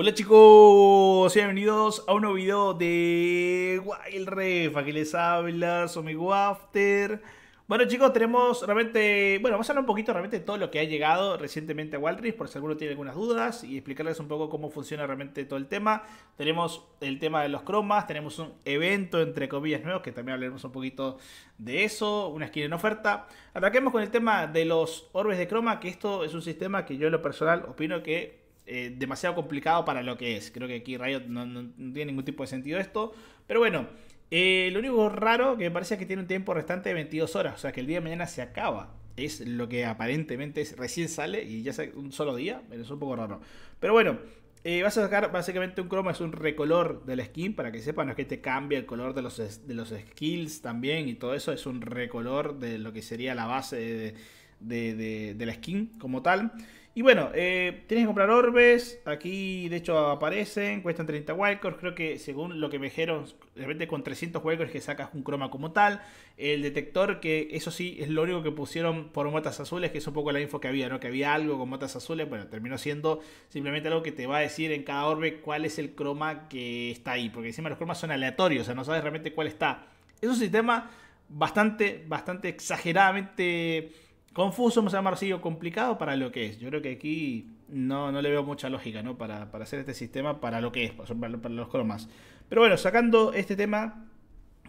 Hola chicos, bienvenidos a un nuevo video de Wild Ref, aquí les habla Somigo Wafter. Bueno chicos, tenemos realmente, bueno, vamos a hablar un poquito realmente de todo lo que ha llegado recientemente a Wild por si alguno tiene algunas dudas y explicarles un poco cómo funciona realmente todo el tema. Tenemos el tema de los cromas, tenemos un evento entre comillas nuevos que también hablaremos un poquito de eso, una skin en oferta. Ataquemos con el tema de los orbes de croma, que esto es un sistema que yo en lo personal opino que eh, demasiado complicado para lo que es. Creo que aquí Riot no, tiene ningún tipo de sentido esto. Pero bueno, eh, lo único raro que me parece es que tiene un tiempo restante de 22 horas, o sea que el día de mañana se acaba. Es lo que aparentemente recién sale y ya hace un solo día, pero es un poco raro. Pero bueno, eh, vas a sacar básicamente un croma, es un recolor de la skin, para que sepan, no es que te cambia el color de los, de los skills también y todo eso, es un recolor de lo que sería la base de, de la skin como tal. Y bueno, eh, tienes que comprar orbes. Aquí, de hecho, aparecen. Cuestan 30 walkers, Creo que, según lo que me dijeron, de repente con 300 walkers que sacas un croma como tal. El detector, que eso sí, es lo único que pusieron por motas azules, que es un poco la info que había, ¿no? Que había algo con motas azules. Bueno, terminó siendo simplemente algo que te va a decir en cada orbe cuál es el croma que está ahí. Porque encima los cromas son aleatorios, o sea, no sabes realmente cuál está. Es un sistema bastante, bastante exageradamente confuso, me parece sido complicado para lo que es. Yo creo que aquí no, no le veo mucha lógica ¿no? para, hacer este sistema para lo que es, para, los cromas. Pero bueno, sacando este tema,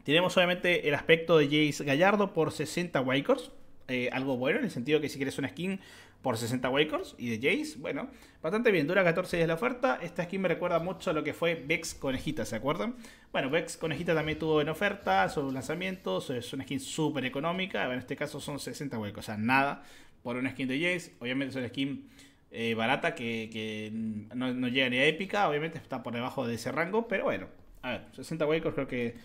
tenemos obviamente el aspecto de Jace Gallardo por 60 Wycors, eh, algo bueno, en el sentido que si quieres una skin, por 60 Wakers y de Jace. Bueno, bastante bien, dura 14 días la oferta. Esta skin me recuerda mucho a lo que fue Vex Conejita, ¿se acuerdan? Bueno, Vex Conejita también tuvo en oferta su lanzamiento, es una skin súper económica. En este caso son 60 Wakers, o sea, nada por una skin de Jace. Obviamente es una skin eh, barata que, no, llega ni a épica, obviamente está por debajo de ese rango, pero bueno, a ver, 60 Wakers creo que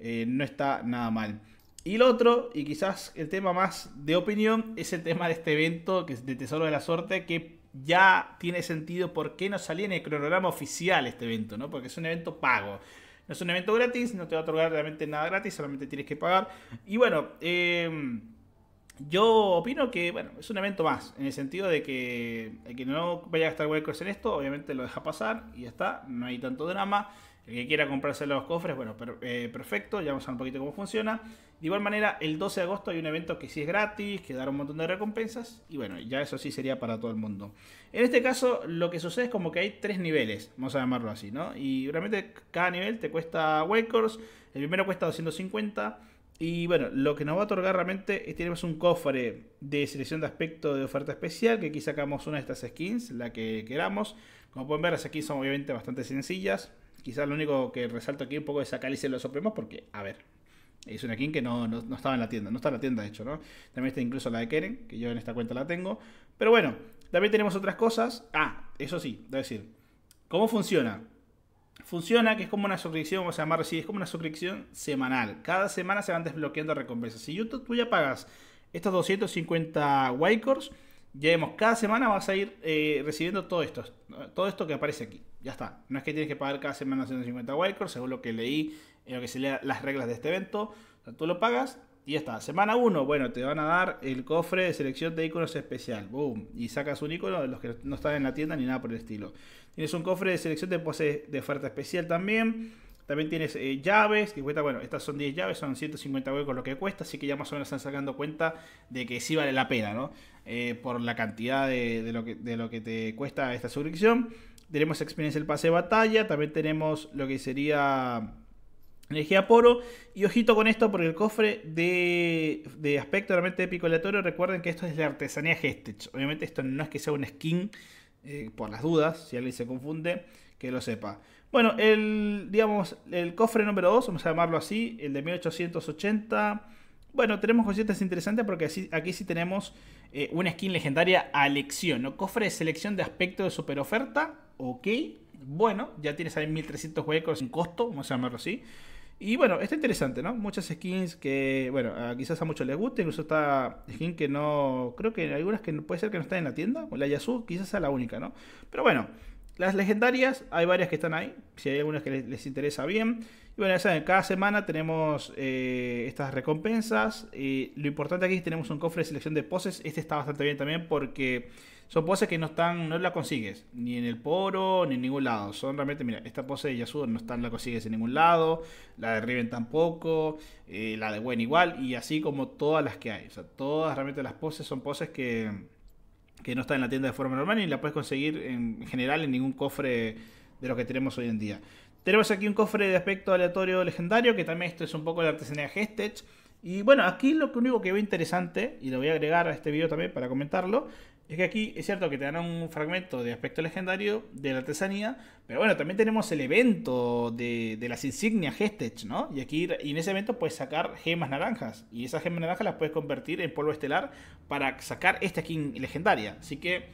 eh, no está nada mal. Y el otro, y quizás el tema más de opinión, es el tema de este evento que es de Tesoro de la Suerte, que ya tiene sentido por qué no salía en el cronograma oficial este evento, ¿no? Porque es un evento pago. No es un evento gratis, no te va a otorgar realmente nada gratis, solamente tienes que pagar. Y bueno, eh yo opino que, bueno, es un evento más, en el sentido de que el que no vaya a gastar huecos en esto, obviamente lo deja pasar y ya está, no hay tanto drama. El que quiera comprarse los cofres, bueno, eh, perfecto, ya vamos a ver un poquito cómo funciona. De igual manera, el 12 de agosto hay un evento que sí es gratis, que dará un montón de recompensas, y bueno, ya eso sí sería para todo el mundo. En este caso, lo que sucede es como que hay tres niveles, vamos a llamarlo así, ¿no? Y realmente cada nivel te cuesta Wakers. el primero cuesta 250 y bueno, lo que nos va a otorgar realmente es tenemos un cofre de selección de aspecto de oferta especial, que aquí sacamos una de estas skins, la que queramos. Como pueden ver, las skins son obviamente bastante sencillas. Quizás lo único que resalto aquí un poco es Cálice de los Supremos, porque, a ver, es una skin que no, estaba en la tienda, no está en la tienda de hecho, ¿no? También está incluso la de Keren, que yo en esta cuenta la tengo. Pero bueno, también tenemos otras cosas. Ah, eso sí, es decir, ¿cómo funciona? funciona, que es como una suscripción, vamos a llamar así, es como una suscripción semanal. Cada semana se van desbloqueando recompensas. Si YouTube tú ya pagas estos 250 Wycors, ya vemos, cada semana vas a ir eh, recibiendo todo esto, todo esto que aparece aquí. Ya está. No es que tienes que pagar cada semana 250 Wycors, según lo que leí, en lo que se lea las reglas de este evento. tú lo pagas, y ya está. Semana 1, bueno, te van a dar el cofre de selección de iconos especial. Boom. Y sacas un icono de los que no están en la tienda ni nada por el estilo. Tienes un cofre de selección de pose de oferta especial también. También tienes eh, llaves, bueno, estas son 10 llaves, son 150 huecos lo que cuesta, así que ya más o menos están sacando cuenta de que sí vale la pena, ¿no? Eh, por la cantidad de, lo que, de lo que te cuesta esta suscripción. Tenemos experiencia el pase de batalla, también tenemos lo que sería Energía Poro. Y ojito con esto, porque el cofre de, aspecto realmente épico aleatorio, recuerden que esto es de artesanía gestech Obviamente esto no es que sea un skin, eh, por las dudas, si alguien se confunde, que lo sepa. Bueno, el, digamos, el cofre número 2, vamos a llamarlo así, el de 1880. Bueno, tenemos cositas interesantes porque aquí sí tenemos eh, una skin legendaria a elección, Cofre de selección de aspecto de super oferta, ok. Bueno, ya tienes ahí 1300 huecos sin costo, vamos a llamarlo así. Y bueno, está interesante, ¿no? Muchas skins que, bueno, quizás a muchos les guste, incluso está skin que no, creo que algunas que puede ser que no están en la tienda, O la Yasu quizás sea la única, ¿no? Pero bueno, las legendarias, hay varias que están ahí, si hay algunas que les, interesa bien. Y bueno, ya saben, cada semana tenemos eh, estas recompensas. y lo importante aquí es que tenemos un cofre de selección de poses. Este está bastante bien también porque son poses que no están, no la consigues, ni en el poro, ni en ningún lado. Son realmente, mira, esta pose de Yasuo no está, la consigues en ningún lado, la de Riven tampoco, eh, la de Gwen igual, y así como todas las que hay. O sea, todas realmente las poses son poses que que no está en la tienda de forma normal y la puedes conseguir en general en ningún cofre de los que tenemos hoy en día. Tenemos aquí un cofre de aspecto aleatorio legendario, que también esto es un poco la artesanía Gestech. Y bueno, aquí lo único que veo interesante, y lo voy a agregar a este video también para comentarlo, es que aquí es cierto que te dan un fragmento de aspecto legendario de la artesanía, pero bueno, también tenemos el evento de, las insignias Gestech, ¿no? Y aquí y en ese evento puedes sacar gemas naranjas, y esas gemas naranjas las puedes convertir en polvo estelar para sacar esta skin legendaria. Así que,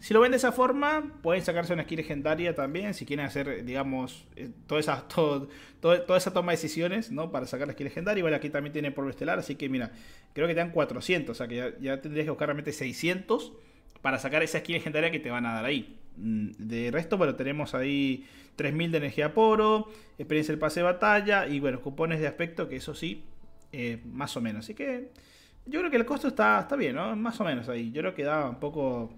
si lo ven de esa forma, pueden sacarse una skin legendaria también, si quieren hacer, digamos, eh, toda esa, toda toma de decisiones, ¿no? Para sacar la skin legendaria. Igual bueno, aquí también tiene polvo estelar, así que mira, creo que te dan 400, o sea que ya, ya tendrías que buscar realmente 600 para sacar esa skin legendaria que te van a dar ahí. Mm, de resto, bueno, tenemos ahí 3000 de energía poro, experiencia del pase de batalla y bueno, cupones de aspecto que eso sí, eh, más o menos. Así que yo creo que el costo está, está bien, ¿no? Más o menos ahí. Yo creo que da un poco...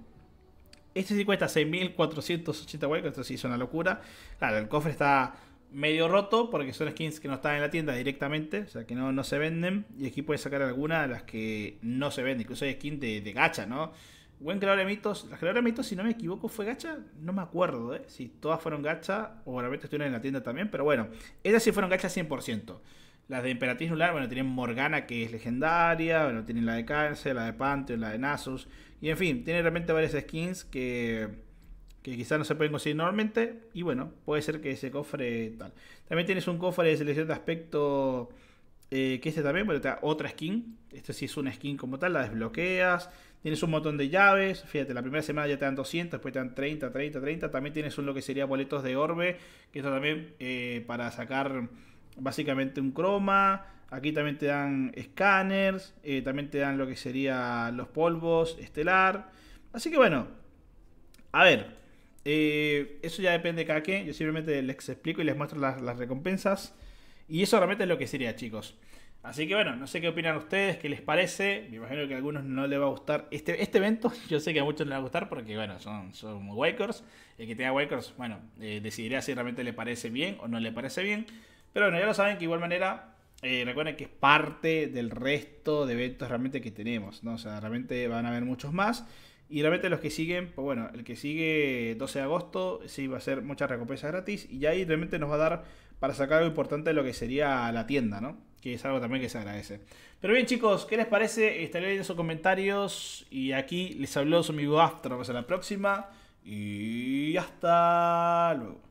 Este sí cuesta 6.480 huecos, esto sí es una locura. Claro, el cofre está medio roto porque son skins que no están en la tienda directamente, o sea que no, no se venden. Y aquí puedes sacar alguna de las que no se venden, incluso hay skins de, de gacha, ¿no? Buen creador de mitos. Las creadora de mitos, si no me equivoco, fue gacha. No me acuerdo, ¿eh? Si todas fueron gacha o realmente estuvieron en la tienda también. Pero bueno, Esas sí fueron gacha 100%. Las de Imperatriz Nular, bueno, tienen Morgana, que es legendaria. Bueno, tienen la de Cáncer, la de Pantheon, la de Nasus. Y en fin, tiene realmente varias skins que que quizás no se pueden conseguir normalmente. Y bueno, puede ser que ese cofre tal. También tienes un cofre de selección de aspecto eh, que este también, bueno, te da otra skin. Este sí es una skin como tal, la desbloqueas. Tienes un montón de llaves, fíjate, la primera semana ya te dan 200, después te dan 30, 30, 30. También tienes un, lo que sería boletos de orbe, que esto también eh, para sacar básicamente un croma. Aquí también te dan escáneres, eh, también te dan lo que sería los polvos estelar. Así que bueno, a ver, eh, eso ya depende de cada quien. Yo simplemente les explico y les muestro las recompensas. Y eso realmente es lo que sería, chicos. Así que bueno, no sé qué opinan ustedes, qué les parece. Me imagino que a algunos no les va a gustar este, este evento. Yo sé que a muchos les va a gustar porque, bueno, son, son Wakers. El que tenga Wakers, bueno, eh, decidirá si realmente le parece bien o no le parece bien. Pero bueno, ya lo saben que igual manera, eh, recuerden que es parte del resto de eventos realmente que tenemos. ¿no? O sea, realmente van a haber muchos más. Y realmente los que siguen, pues bueno, el que sigue 12 de agosto, sí va a ser mucha recompensa gratis. Y ya ahí realmente nos va a dar para sacar algo importante de lo que sería la tienda, ¿no? que es algo también que se agradece. Pero bien chicos, ¿qué les parece? Estaré leyendo sus comentarios y aquí les habló su amigo Astro. Hasta la próxima y hasta luego.